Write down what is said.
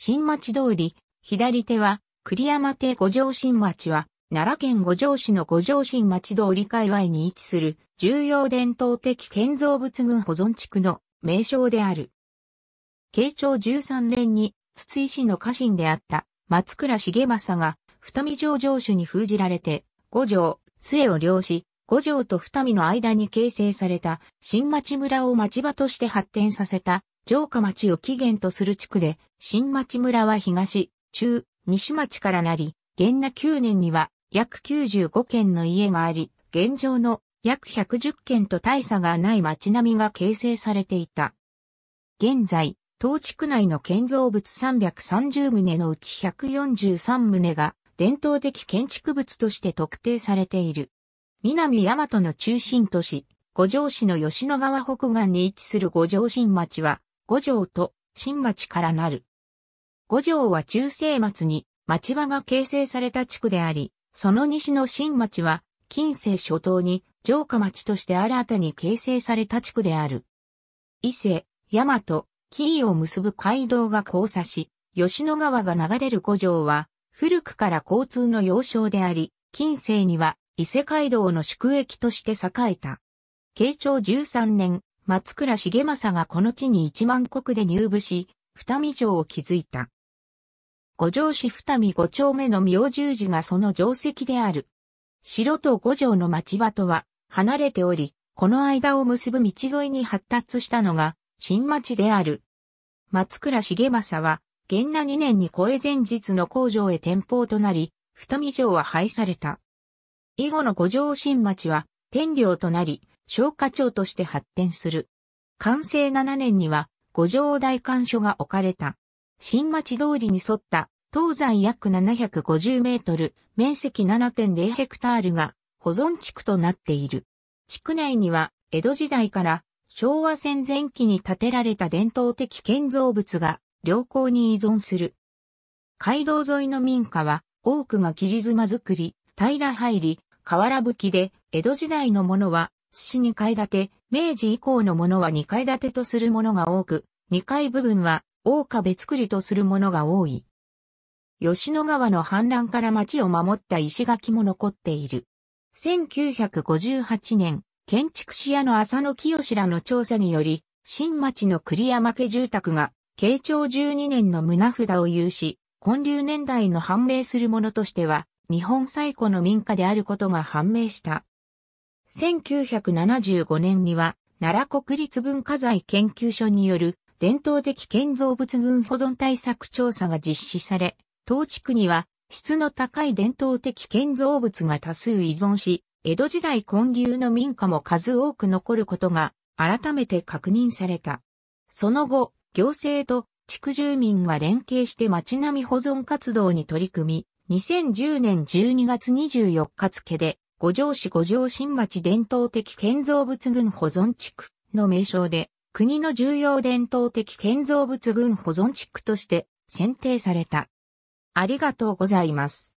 新町通り、左手は、栗山亭五条新町は、奈良県五条市の五条新町通り界隈に位置する、重要伝統的建造物群保存地区の名称である。慶長13年に、筒井市の家臣であった松倉重政が、二見城城主に封じられて、五条、末を領し、五条と二見の間に形成された新町村を町場として発展させた城下町を起源とする地区で、新町村は東、中、西町からなり、現那9年には約95軒の家があり、現状の約110軒と大差がない町並みが形成されていた。現在、当地区内の建造物330棟のうち143棟が伝統的建築物として特定されている。南大和の中心都市、五条市の吉野川北岸に位置する五条新町は、五条と新町からなる。五条は中世末に町場が形成された地区であり、その西の新町は近世初頭に城下町として新たに形成された地区である。伊勢、大和、紀伊を結ぶ街道が交差し、吉野川が流れる五条は、古くから交通の要衝であり、近世には伊勢街道の宿駅として栄えた。慶長13年、松倉重政がこの地に一万国で入部し、二見城を築いた。五条市二見五丁目の明十字がその定石である。城と五条の町場とは離れており、この間を結ぶ道沿いに発達したのが新町である。松倉重政は、元那二年に越え、前日の工場へ転校となり、二見城は廃された。以後の五条新町は、天領となり、小課長として発展する。完成7年には五条大官所が置かれた。新町通りに沿った東西約750メートル、面積7.0ヘクタールが保存地区となっている。地区内には江戸時代から昭和戦前期に建てられた伝統的建造物が良好に依存する。街道沿いの民家は多くが切妻造り、平入り、瓦葺きで江戸時代のものは市2階建て、明治以降のものは2階建てとするものが多く、2階部分は大壁作りとするものが多い。吉野川の氾濫から町を守った石垣も残っている。1958年、建築士屋の浅野清らの調査により、新町の栗山家住宅が、慶長12年の胸札を有し、建立年代の判明するものとしては、日本最古の民家であることが判明した。1975年には、奈良国立文化財研究所による伝統的建造物群保存対策調査が実施され、当地区には質の高い伝統的建造物が多数依存し、江戸時代建立の民家も数多く残ることが改めて確認された。その後、行政と地区住民が連携して町並み保存活動に取り組み、2010年12月24日付で五条市五条新町伝統的建造物群保存地区の名称で、国の重要伝統的建造物群保存地区として選定された。ありがとうございます。